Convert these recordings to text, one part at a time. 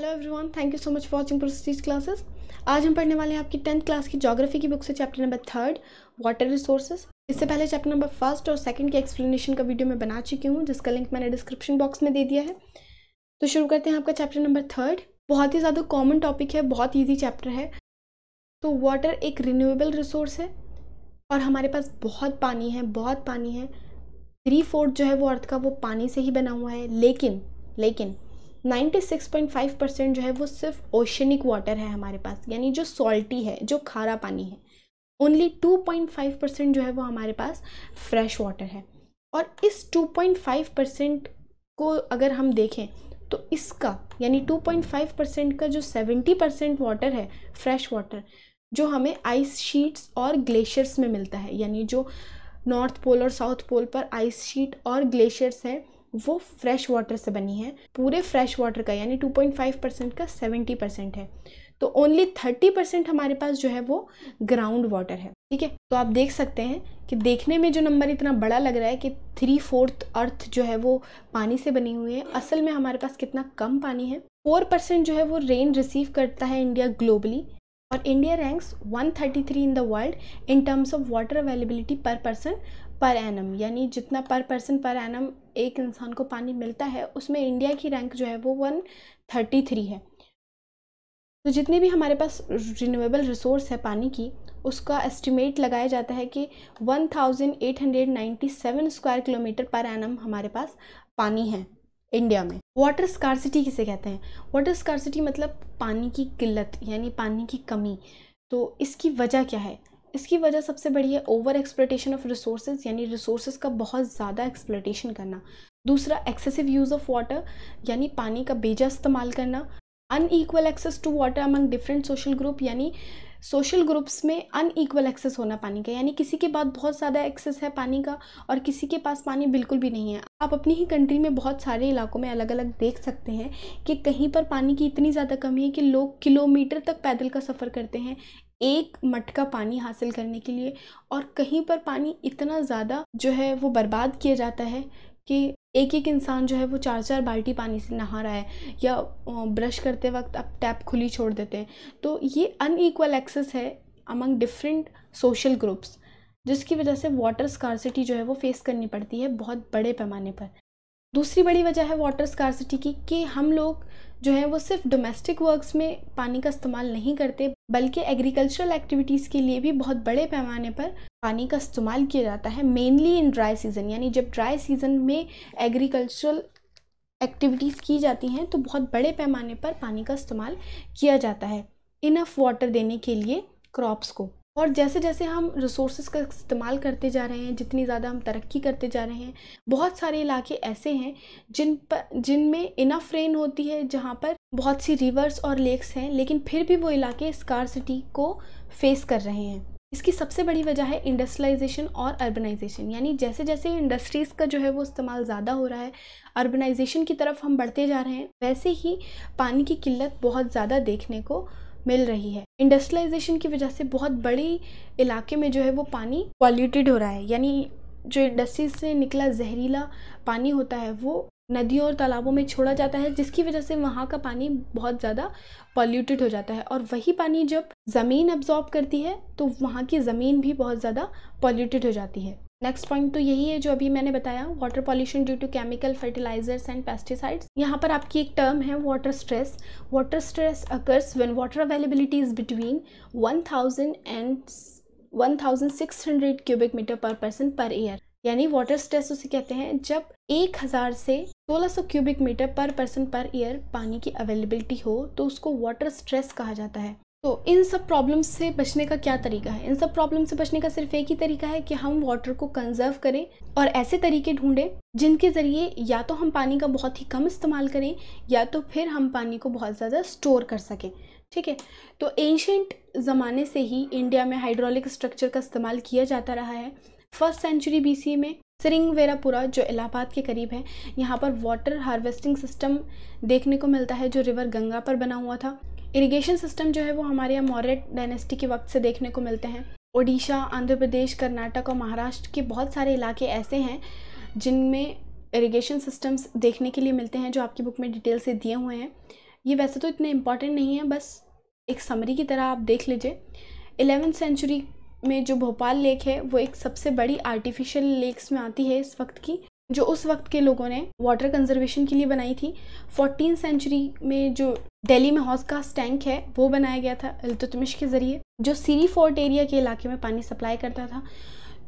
hello everyone thank you so much for watching process classes आज हम पढ़ने वाले हैं आपकी टेंथ क्लास की ज्योग्राफी की बुक से chapter number third water resources इससे पहले चैप्टर नंबर फर्स्ट और सेकंड के एक्सप्लेनेशन का वीडियो मैं बना चुकी हूँ जिसका लिंक मैंने डिस्क्रिप्शन बॉक्स में दे दिया है तो शुरू करते हैं आपका चैप्टर नंबर थर्ड बहुत ही ज़्यादा कॉमन टॉपिक है बहुत ईजी चैप्टर है तो वाटर एक रिन्यूएबल रिसोर्स है और हमारे पास बहुत पानी है बहुत पानी है थ्री फोर्थ जो है वो अर्थ का वो पानी से ही बना हुआ है लेकिन लेकिन 96.5 परसेंट जो है वो सिर्फ ओशनिक वाटर है हमारे पास यानी जो सॉल्टी है जो खारा पानी है ओनली 2.5 परसेंट जो है वो हमारे पास फ्रेश वाटर है और इस 2.5 परसेंट को अगर हम देखें तो इसका यानी 2.5 परसेंट का जो 70 परसेंट वाटर है फ्रेश वाटर जो हमें आइस शीट्स और ग्लेशियर्स में मिलता है यानी जो नॉर्थ पोल और साउथ पोल पर आइस शीट और ग्लेशियर्स हैं वो फ्रेश वाटर से बनी है पूरे फ्रेश वाटर का यानी 2.5 परसेंट का 70 परसेंट है तो ओनली 30 परसेंट हमारे पास जो है वो ग्राउंड वाटर है ठीक है तो आप देख सकते हैं कि देखने में जो नंबर इतना बड़ा लग रहा है कि थ्री फोर्थ अर्थ जो है वो पानी से बनी हुई है असल में हमारे पास कितना कम पानी है फोर परसेंट जो है वो रेन रिसीव करता है इंडिया ग्लोबली और India ranks 133 in the world in terms of water availability per person per annum यानी जितना पर पर्सन पर एनम एक इंसान को पानी मिलता है उसमें इंडिया की रैंक जो है वो वन थर्टी थ्री है तो जितने भी हमारे पास रिन्यूएबल रिसोर्स है पानी की उसका एस्टिमेट लगाया जाता है कि one thousand eight hundred ninety seven square kilometre per annum हमारे पास पानी है इंडिया में वाटर स्कारसिटी किसे कहते हैं वाटर स्कारसिटी मतलब पानी की किल्लत यानी पानी की कमी तो इसकी वजह क्या है इसकी वजह सबसे बड़ी है ओवर एक्सप्लोटेशन ऑफ रिसोर्स यानी रिसोर्स का बहुत ज़्यादा एक्सप्लोटेशन करना दूसरा एक्सेसिव यूज़ ऑफ वाटर यानी पानी का बेजा इस्तेमाल करना unequal access to water among different social group यानी सोशल ग्रुप्स में अनईक्वल एक्सेस होना पानी का यानी किसी के पास बहुत ज़्यादा एक्सेस है पानी का और किसी के पास पानी बिल्कुल भी नहीं है आप अपनी ही कंट्री में बहुत सारे इलाकों में अलग अलग देख सकते हैं कि कहीं पर पानी की इतनी ज़्यादा कमी है कि लोग किलोमीटर तक पैदल का सफ़र करते हैं एक मटका पानी हासिल करने के लिए और कहीं पर पानी इतना ज़्यादा जो है वो बर्बाद किया जाता है कि एक एक इंसान जो है वो चार चार बाल्टी पानी से नहा रहा है या ब्रश करते वक्त आप टैप खुली छोड़ देते हैं तो ये अनईक्वल एक्सेस है अमंग डिफरेंट सोशल ग्रुप्स जिसकी वजह से वाटर स्कारसिटी जो है वो फेस करनी पड़ती है बहुत बड़े पैमाने पर दूसरी बड़ी वजह है वाटर स्कारसिटी की कि हम लोग जो है वो सिर्फ डोमेस्टिक वर्क्स में पानी का इस्तेमाल नहीं करते बल्कि एग्रीकल्चरल एक्टिविटीज़ के लिए भी बहुत बड़े पैमाने पर पानी का इस्तेमाल किया जाता है मेनली इन ड्राई सीज़न यानी जब ड्राई सीज़न में एग्रीकल्चरल एक्टिविटीज़ की जाती हैं तो बहुत बड़े पैमाने पर पानी का इस्तेमाल किया जाता है इनफ वाटर देने के लिए क्रॉप्स को और जैसे जैसे हम रिसोर्स का इस्तेमाल करते जा रहे हैं जितनी ज़्यादा हम तरक्की करते जा रहे हैं बहुत सारे इलाके ऐसे हैं जिन पर जिनमें इनफ रेन होती है जहाँ पर बहुत सी रिवर्स और लेक्स हैं लेकिन फिर भी वो इलाके सिटी को फेस कर रहे हैं इसकी सबसे बड़ी वजह है इंडस्ट्रियलाइजेशन और अर्बनाइजेशन यानी जैसे जैसे इंडस्ट्रीज़ का जो है वो इस्तेमाल ज़्यादा हो रहा है अर्बनाइजेशन की तरफ हम बढ़ते जा रहे हैं वैसे ही पानी की किल्लत बहुत ज़्यादा देखने को मिल रही है इंडस्ट्रियलाइजेशन की वजह से बहुत बड़े इलाके में जो है वो पानी पॉल्यूटेड हो रहा है यानी जो इंडस्ट्रीज से निकला जहरीला पानी होता है वो नदियों और तालाबों में छोड़ा जाता है जिसकी वजह से वहाँ का पानी बहुत ज़्यादा पॉल्यूटेड हो जाता है और वही पानी जब ज़मीन अब्जॉर्ब करती है तो वहाँ की ज़मीन भी बहुत ज़्यादा पॉल्यूटेड हो जाती है नेक्स्ट पॉइंट तो यही है जो अभी मैंने बताया water pollution due to chemical fertilisers and pesticides यहाँ पर आपकी एक टर्म है water stress water stress occurs when water availability is between 1000 and 1600 cubic metre per person per year यानी वाटर स्ट्रेस उसे कहते हैं जब 1000 से 1600 cubic metre per person per year पानी की अवेलेबिलिटी हो तो उसको वाटर स्ट्रेस कहा जाता है तो इन सब प्रॉब्लम्स से बचने का क्या तरीका है इन सब प्रॉब्लम से बचने का सिर्फ एक ही तरीका है कि हम वाटर को कंजर्व करें और ऐसे तरीके ढूंढें जिनके ज़रिए या तो हम पानी का बहुत ही कम इस्तेमाल करें या तो फिर हम पानी को बहुत ज़्यादा स्टोर कर सकें ठीक है तो एंशेंट ज़माने से ही इंडिया में हाइड्रोलिक स्ट्रक्चर का इस्तेमाल किया जाता रहा है फर्स्ट सेंचुरी बी में सिरिंगवेरापुरा जो इलाहाबाद के करीब है यहाँ पर वाटर हार्वेस्टिंग सिस्टम देखने को मिलता है जो रिवर गंगा पर बना हुआ था इरिगेशन सिस्टम जो है वो हमारे यहाँ मौर्य डायनेस्टी के वक्त से देखने को मिलते हैं ओडिशा आंध्र प्रदेश कर्नाटक और महाराष्ट्र के बहुत सारे इलाके ऐसे हैं जिनमें इरिगेशन सिस्टम्स देखने के लिए मिलते हैं जो आपकी बुक में डिटेल से दिए हुए हैं ये वैसे तो इतने इम्पॉर्टेंट नहीं है बस एक समरी की तरह आप देख लीजिए एलेवेंथ सेंचुरी में जो भोपाल लेक है वो एक सबसे बड़ी आर्टिफिशियल लेक्स में आती है इस वक्त की जो उस वक्त के लोगों ने वाटर कंजर्वेशन के लिए बनाई थी फोर्टीन सेंचुरी में जो दिल्ली में हौस टैंक है वो बनाया गया था अल्तुतमिश के ज़रिए जो सीरी फोर्ट एरिया के इलाके में पानी सप्लाई करता था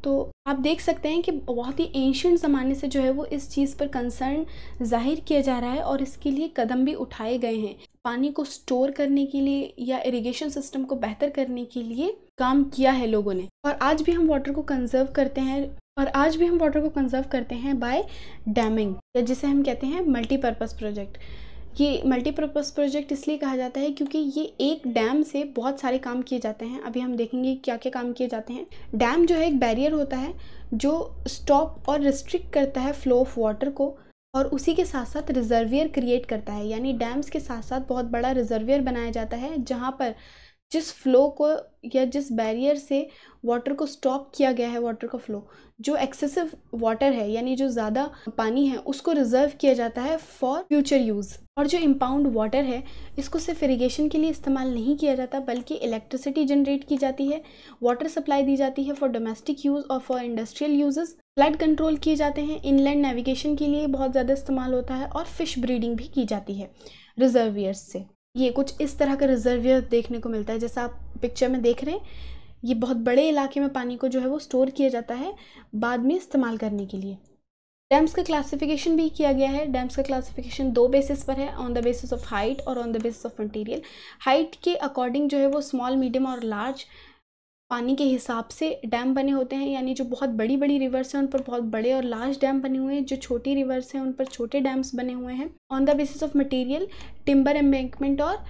तो आप देख सकते हैं कि बहुत ही एंशंट ज़माने से जो है वो इस चीज़ पर कंसर्न जाहिर किया जा रहा है और इसके लिए कदम भी उठाए गए हैं पानी को स्टोर करने के लिए या इरिगेशन सिस्टम को बेहतर करने के लिए काम किया है लोगों ने और आज भी हम वाटर को कंजर्व करते हैं और आज भी हम वाटर को कंजर्व करते हैं बाय डैमिंग या जिसे हम कहते हैं मल्टीपर्पज़ प्रोजेक्ट ये मल्टीपर्पज़ प्रोजेक्ट इसलिए कहा जाता है क्योंकि ये एक डैम से बहुत सारे काम किए जाते हैं अभी हम देखेंगे क्या क्या काम किए जाते हैं डैम जो है एक बैरियर होता है जो स्टॉप और रिस्ट्रिक्ट करता है फ्लो ऑफ वाटर को और उसी के साथ साथ रिजर्वियर क्रिएट करता है यानी डैम्स के साथ साथ बहुत बड़ा रिजर्वियर बनाया जाता है जहाँ पर जिस फ्लो को या जिस बैरियर से वाटर को स्टॉप किया गया है वाटर का फ्लो जो एक्सेसिव वाटर है यानी जो ज़्यादा पानी है उसको रिजर्व किया जाता है फॉर फ्यूचर यूज़ और जो इम्पाउंड वाटर है इसको सिर्फ इरीगेशन के लिए इस्तेमाल नहीं किया जाता बल्कि इलेक्ट्रिसिटी जनरेट की जाती है वाटर सप्लाई दी जाती है फॉर डोमेस्टिक यूज़ और for industrial uses flood control किए जाते हैं इनलैंड नेविगेशन के लिए बहुत ज़्यादा इस्तेमाल होता है और फिश ब्रीडिंग भी की जाती है रिजर्वियर्स से ये कुछ इस तरह का रिजर्वियर देखने को मिलता है जैसा आप पिक्चर में देख रहे हैं ये बहुत बड़े इलाके में पानी को जो है वो स्टोर किया जाता है बाद में इस्तेमाल करने के लिए डैम्स का क्लासिफिकेशन भी किया गया है डैम्स का क्लासिफिकेशन दो बेसिस पर है on the basis of height और on the basis of material height के अकॉर्डिंग जो है वो स्मॉल मीडियम और लार्ज पानी के हिसाब से डैम बने होते हैं यानी जो बहुत बड़ी बड़ी रिवर्स हैं उन पर बहुत बड़े और लार्ज डैम बने हुए हैं जो छोटी रिवर्स हैं उन पर छोटे डैम्स बने हुए हैं on the basis of material timber embankment और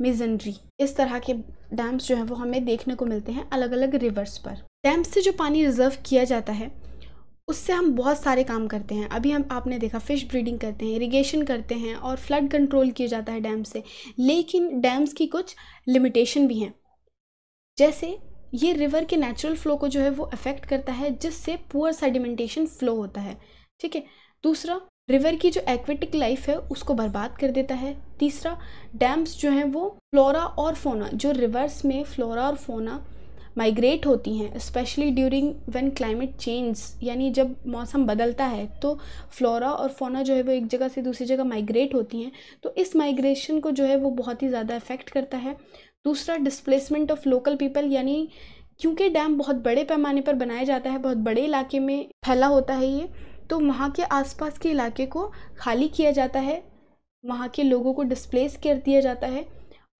मिजनरी इस तरह के डैम्स जो हैं वो हमें देखने को मिलते हैं अलग अलग रिवर्स पर डैम से जो पानी रिजर्व किया जाता है उससे हम बहुत सारे काम करते हैं अभी हम आपने देखा फ़िश ब्रीडिंग करते हैं इरिगेशन करते हैं और फ्लड कंट्रोल किया जाता है डैम से लेकिन डैम्स की कुछ लिमिटेशन भी हैं जैसे ये रिवर के नेचुरल फ्लो को जो है वो अफेक्ट करता है जिससे पुअर सेडिमेंटेशन फ्लो होता है ठीक है दूसरा रिवर की जो एक्वेटिक लाइफ है उसको बर्बाद कर देता है तीसरा डैम्स जो हैं वो फ्लोरा और फोना जो रिवर्स में फ्लोरा और फोना माइग्रेट होती हैं specially during one climate change यानी जब मौसम बदलता है तो फ्लोरा और फोना जो है वो एक जगह से दूसरी जगह माइग्रेट होती हैं तो इस माइग्रेशन को जो है वो बहुत ही ज़्यादा इफ़ेक्ट करता है दूसरा डिस्प्लेसमेंट ऑफ लोकल पीपल यानी क्योंकि डैम बहुत बड़े पैमाने पर बनाया जाता है बहुत बड़े इलाके में फैला होता है ये तो वहाँ के आसपास के इलाके को खाली किया जाता है वहाँ के लोगों को डिस्प्लेस कर दिया जाता है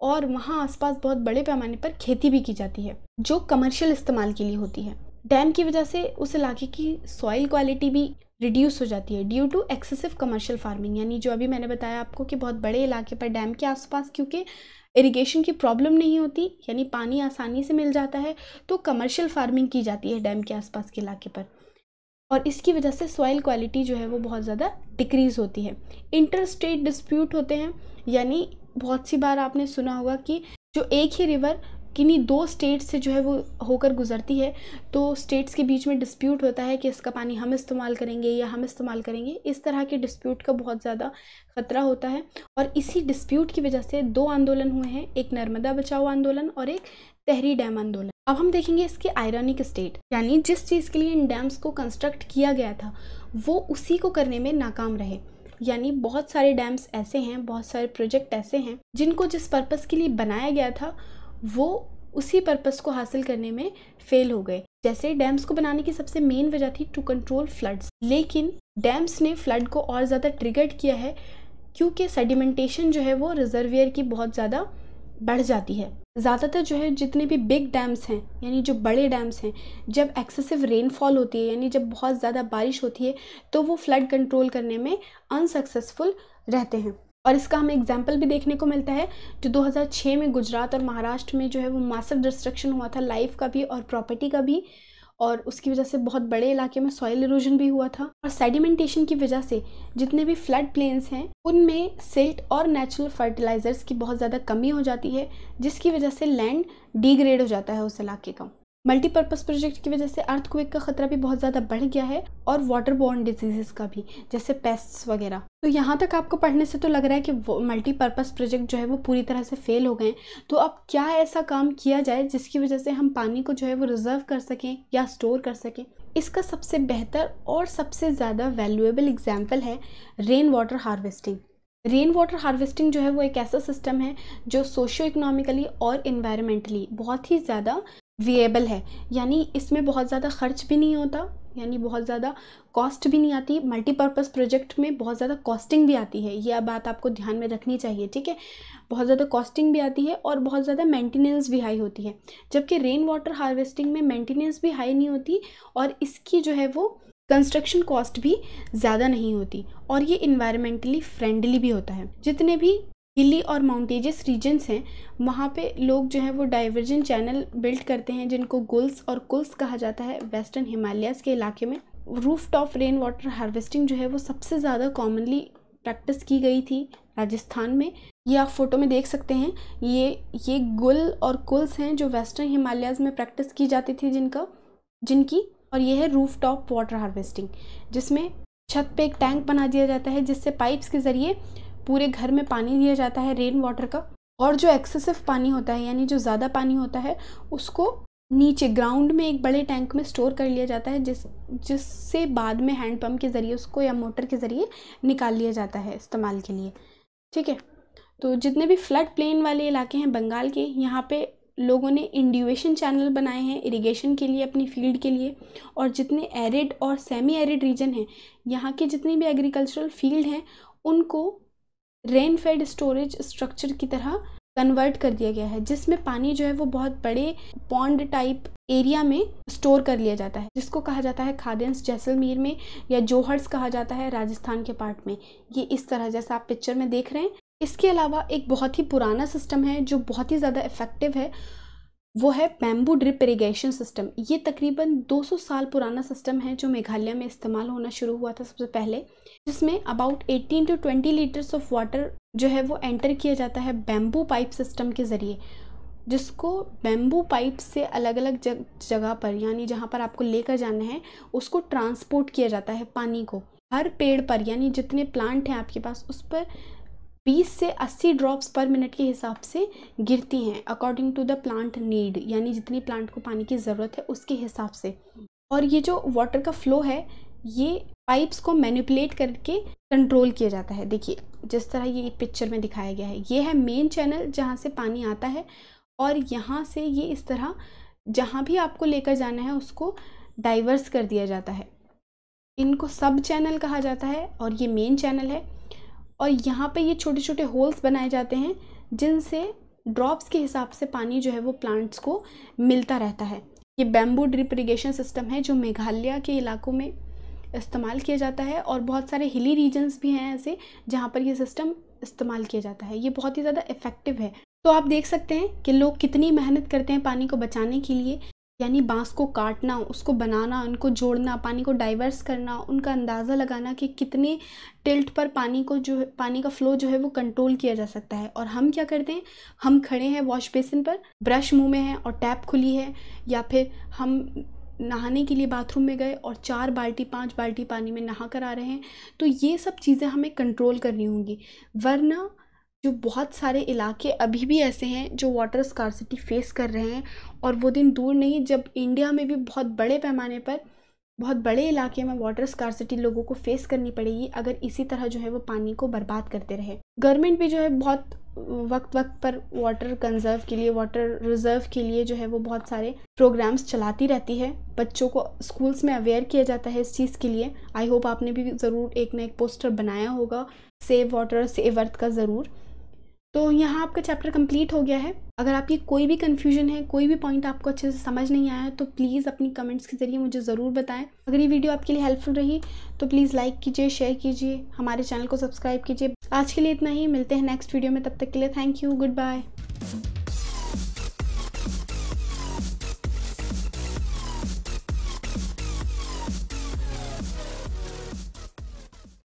और वहाँ आसपास बहुत बड़े पैमाने पर खेती भी की जाती है जो कमर्शियल इस्तेमाल के लिए होती है डैम की वजह से उस इलाके की सॉइल क्वालिटी भी रिड्यूस हो जाती है due to excessive commercial farming यानी जो अभी मैंने बताया आपको कि बहुत बड़े इलाके पर डैम के आसपास क्योंकि इरिगेशन की प्रॉब्लम नहीं होती यानी पानी आसानी से मिल जाता है तो कमर्शियल फार्मिंग की जाती है डैम के आसपास के इलाके पर और इसकी वजह से सॉइल क्वालिटी जो है वो बहुत ज़्यादा डिक्रीज़ होती है इंटर स्टेट डिस्प्यूट होते हैं यानी बहुत सी बार आपने सुना होगा कि जो एक ही रिवर किन्हीं दो स्टेट्स से जो है वो होकर गुजरती है तो स्टेट्स के बीच में डिस्प्यूट होता है कि इसका पानी हम इस्तेमाल करेंगे या हम इस्तेमाल करेंगे इस तरह के डिस्प्यूट का बहुत ज़्यादा खतरा होता है और इसी डिस्प्यूट की वजह से दो आंदोलन हुए हैं एक नर्मदा बचाओ आंदोलन और एक तहरी डैम आंदोलन अब हम देखेंगे इसके आयरनिक स्टेट यानी जिस चीज़ के लिए इन डैम्स को कंस्ट्रक्ट किया गया था वो उसी को करने में नाकाम रहे यानी बहुत सारे डैम्स ऐसे हैं बहुत सारे प्रोजेक्ट ऐसे हैं जिनको जिस पर्पज़ के लिए बनाया गया था वो उसी पर्पज़ को हासिल करने में फेल हो गए जैसे डैम्स को बनाने की सबसे मेन वजह थी टू कंट्रोल फ्लड्स लेकिन डैम्स ने फ्लड को और ज़्यादा ट्रिगर्ड किया है क्योंकि सेडिमेंटेशन जो है वो रिजर्वियर की बहुत ज़्यादा बढ़ जाती है ज़्यादातर जो है जितने भी बिग डैम्स हैं यानी जो बड़े डैम्स हैं जब एक्सेसिव रेनफॉल होती है यानी जब बहुत ज़्यादा बारिश होती है तो वो फ्लड कंट्रोल करने में अनसक्सेसफुल रहते हैं और इसका हमें एग्जाम्पल भी देखने को मिलता है जो 2006 में गुजरात और महाराष्ट्र में जो है वो मासिव डिस्ट्रक्शन हुआ था लाइफ का भी और प्रॉपर्टी का भी और उसकी वजह से बहुत बड़े इलाके में सॉइल इरोजन भी हुआ था और सेडिमेंटेशन की वजह से जितने भी फ्लड प्लेन्स हैं उनमें सिल्ट और नेचुरल फर्टिलाइज़र्स की बहुत ज़्यादा कमी हो जाती है जिसकी वजह से लैंड डिग्रेड हो जाता है उस इलाके का मल्टीपर्पज प्रोजेक्ट की वजह से अर्थक्वेक का खतरा भी बहुत ज़्यादा बढ़ गया है और वाटर बॉर्न डिजीजेस का भी जैसे पेस्ट वगैरह तो यहाँ तक आपको पढ़ने से तो लग रहा है कि मल्टीपर्पज़ प्रोजेक्ट जो है वो पूरी तरह से फेल हो गए तो अब क्या ऐसा काम किया जाए जिसकी वजह से हम पानी को जो है वो रिजर्व कर सकें या स्टोर कर सकें इसका सबसे बेहतर और सबसे ज़्यादा वैल्यूएबल एग्जाम्पल है rain water harvesting rain water harvesting जो है वो एक ऐसा सिस्टम है जो सोशो इकोनॉमिकली और इन्वायरमेंटली बहुत ही ज़्यादा वेएबल है यानी इसमें बहुत ज़्यादा खर्च भी नहीं होता यानी बहुत ज़्यादा कॉस्ट भी नहीं आती मल्टीपर्पज़ प्रोजेक्ट में बहुत ज़्यादा कॉस्टिंग भी आती है यह बात आपको ध्यान में रखनी चाहिए ठीक है बहुत ज़्यादा कॉस्टिंग भी आती है और बहुत ज़्यादा मेंटेनेंस भी हाई होती है जबकि रेन वाटर हार्वेस्टिंग में मेंटेनेंस भी हाई नहीं होती और इसकी जो है वो कंस्ट्रक्शन कॉस्ट भी ज़्यादा नहीं होती और ये इन्वायरमेंटली फ्रेंडली भी होता है जितने भी हिली और माउंटेजस रीजन्स हैं वहाँ पे लोग जो है वो डाइवर्जन चैनल बिल्ड करते हैं जिनको गुल्स और कुल्स कहा जाता है वेस्टर्न हिमालयस के इलाके में roof top rain water harvesting जो है वो सबसे ज़्यादा कॉमनली प्रैक्टिस की गई थी राजस्थान में ये आप फ़ोटो में देख सकते हैं ये ये गुल और कुल्स हैं जो वेस्टर्न हिमालयस में प्रैक्टिस की जाती थी जिनका जिनकी और ये है रूफ टॉप वाटर हार्वेस्टिंग जिसमें छत पे एक टैंक बना दिया जाता है जिससे पाइप्स के ज़रिए पूरे घर में पानी दिया जाता है रेन वाटर का और जो एक्सेसिव पानी होता है यानी जो ज़्यादा पानी होता है उसको नीचे ग्राउंड में एक बड़े टैंक में स्टोर कर लिया जाता है जिस जिससे बाद में हैंडपम्प के ज़रिए उसको या मोटर के ज़रिए निकाल लिया जाता है इस्तेमाल के लिए ठीक है तो जितने भी फ्लड प्लेन वाले इलाके हैं बंगाल के यहाँ पे लोगों ने इंड्यूएशन चैनल बनाए हैं इरिगेशन के लिए अपनी फील्ड के लिए और जितने एरिड और सेमी एरिड रीजन हैं यहाँ के जितने भी एग्रीकल्चरल फील्ड हैं उनको रेन फेड स्टोरेज स्ट्रक्चर की तरह कन्वर्ट कर दिया गया है जिसमें पानी जो है वो बहुत बड़े पॉन्ड टाइप एरिया में स्टोर कर लिया जाता है जिसको कहा जाता है खादेंस जैसलमेर में या जोहर्स कहा जाता है राजस्थान के पार्ट में ये इस तरह जैसा आप पिक्चर में देख रहे हैं इसके अलावा एक बहुत ही पुराना सिस्टम है जो बहुत ही ज़्यादा इफ़ेक्टिव है वो है बैम्बू ड्रिप इरीगेशन सिस्टम ये तकरीबन 200 साल पुराना सिस्टम है जो मेघालय में इस्तेमाल होना शुरू हुआ था सबसे पहले जिसमें about 18 to 20 litres of water जो है वो एंटर किया जाता है बैम्बू पाइप सिस्टम के ज़रिए जिसको बैम्बू पाइप से अलग अलग जग जगह पर यानी जहाँ पर आपको लेकर जाना है उसको ट्रांसपोर्ट किया जाता है पानी को हर पेड़ पर यानी जितने प्लांट हैं आपके पास उस पर बीस से अस्सी ड्रॉप्स पर मिनट के हिसाब से गिरती हैं according to the plant need यानी जितनी प्लांट को पानी की ज़रूरत है उसके हिसाब से और ये जो वाटर का फ्लो है ये पाइप्स को मैनिपुलेट करके कंट्रोल किया जाता है देखिए जिस तरह ये पिक्चर में दिखाया गया है ये है मेन चैनल जहाँ से पानी आता है और यहाँ से ये इस तरह जहाँ भी आपको लेकर जाना है उसको डाइवर्स कर दिया जाता है इनको सब चैनल कहा जाता है और ये मेन चैनल है और यहाँ पे ये छोटे छोटे होल्स बनाए जाते हैं जिनसे ड्रॉप्स के हिसाब से पानी जो है वो प्लांट्स को मिलता रहता है ये बैम्बू ड्रिप इरीगेशन सिस्टम है जो मेघालय के इलाकों में इस्तेमाल किया जाता है और बहुत सारे हिली रीजन्स भी हैं ऐसे जहाँ पर यह सिस्टम इस्तेमाल किया जाता है ये बहुत ही ज़्यादा इफ़ेक्टिव है तो आप देख सकते हैं कि लोग कितनी मेहनत करते हैं पानी को बचाने के लिए यानी बाँस को काटना उसको बनाना उनको जोड़ना पानी को डाइवर्स करना उनका अंदाज़ा लगाना कि कितने टिल्ट पर पानी को जो है पानी का फ़्लो जो है वो कंट्रोल किया जा सकता है और हम क्या करते हैं हम खड़े हैं वॉश बेसिन पर ब्रश मुंह में है और टैप खुली है या फिर हम नहाने के लिए बाथरूम में गए और चार बाल्टी पाँच बाल्टी पानी में नहा कर आ रहे हैं तो ये सब चीज़ें हमें कंट्रोल करनी होंगी वरना जो बहुत सारे इलाके अभी भी ऐसे हैं जो वाटर स्कॉसिटी फेस कर रहे हैं और वो दिन दूर नहीं जब इंडिया में भी बहुत बड़े पैमाने पर बहुत बड़े इलाके में वाटर स्कारसिटी लोगों को फेस करनी पड़ेगी अगर इसी तरह जो है वो पानी को बर्बाद करते रहे गवर्नमेंट भी जो है बहुत वक्त वक्त पर वाटर कंजर्व के लिए वाटर रिजर्व के लिए जो है वो बहुत सारे प्रोग्राम्स चलाती रहती है बच्चों को स्कूल्स में अवेयर किया जाता है इस चीज़ के लिए आई होप आपने भी ज़रूर एक ना एक पोस्टर बनाया होगा सेव वाटर सेव अर्थ का ज़रूर तो यहाँ आपका चैप्टर कंप्लीट हो गया है अगर आपकी कोई भी कन्फ्यूजन है कोई भी पॉइंट आपको अच्छे से समझ नहीं आया तो प्लीज़ अपनी कमेंट्स के ज़रिए मुझे ज़रूर बताएं अगर ये वीडियो आपके लिए हेल्पफुल रही तो प्लीज़ लाइक कीजिए शेयर कीजिए हमारे चैनल को सब्सक्राइब कीजिए आज के लिए इतना ही मिलते हैं नेक्स्ट वीडियो में तब तक के लिए थैंक यू गुड बाय